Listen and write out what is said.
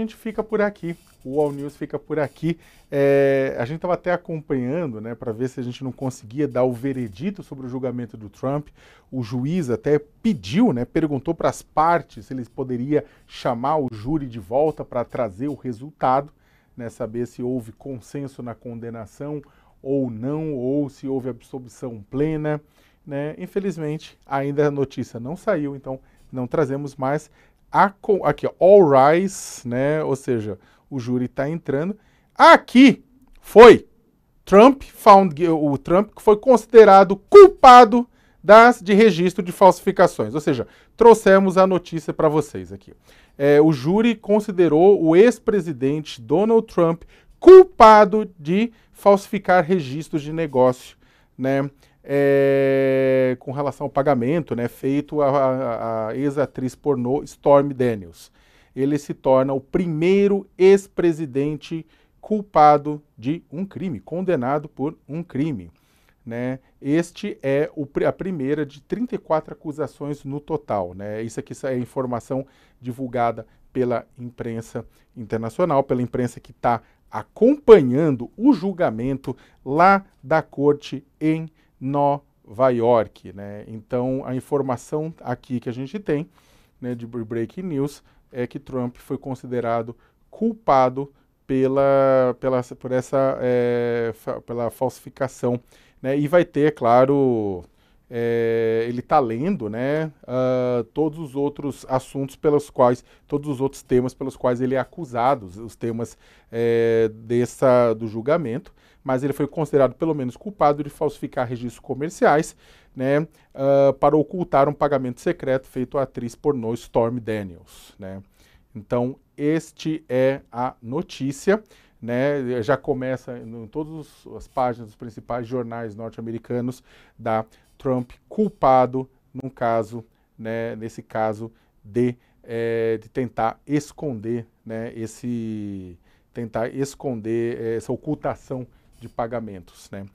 A gente fica por aqui, o All News fica por aqui. É, a gente estava até acompanhando, né, para ver se a gente não conseguia dar o veredito sobre o julgamento do Trump. O juiz até pediu, né, perguntou para as partes se eles poderia chamar o júri de volta para trazer o resultado, né, saber se houve consenso na condenação ou não, ou se houve absolvição plena. Né? Infelizmente, ainda a notícia não saiu, então não trazemos mais aqui, ó, all rise, né? Ou seja, o júri está entrando. Aqui foi Trump found o Trump que foi considerado culpado das de registro de falsificações. Ou seja, trouxemos a notícia para vocês aqui. É, o júri considerou o ex-presidente Donald Trump culpado de falsificar registros de negócio, né? É, com relação ao pagamento né, feito à, ex-atriz pornô Stormy Daniels. Ele se torna o primeiro ex-presidente culpado de um crime, condenado por um crime. Né? Este é o, a primeira de 34 acusações no total. Né? Isso aqui é informação divulgada pela imprensa internacional, pela imprensa que está acompanhando o julgamento lá da corte em Nova Vaiorque, né? Então, a informação aqui que a gente tem, né, de breaking news, é que Trump foi considerado culpado pela, pela, por essa é, fa, pela falsificação, né? E vai ter, é claro, é, ele está lendo né, uh, todos os outros assuntos pelos quais, todos os outros temas pelos quais ele é acusado, os, temas é, dessa, do julgamento, mas ele foi considerado pelo menos culpado de falsificar registros comerciais né, uh, para ocultar um pagamento secreto feito à atriz pornô Storm Daniels. Né. Então, este é a notícia né, já começa em todas as páginas dos principais jornais norte-americanos da Trump culpado num caso, né, nesse caso de, é, de tentar esconder, né, esse tentar esconder eh, essa ocultação de pagamentos, né.